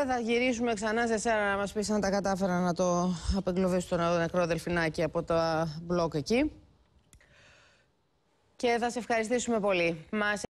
θα γυρίσουμε ξανά σε σένα να μας πεις αν τα κατάφερα να το απεγκλωβίσω το νεκρό δελφινάκι από το μπλοκ εκεί. Και θα σε ευχαριστήσουμε πολύ.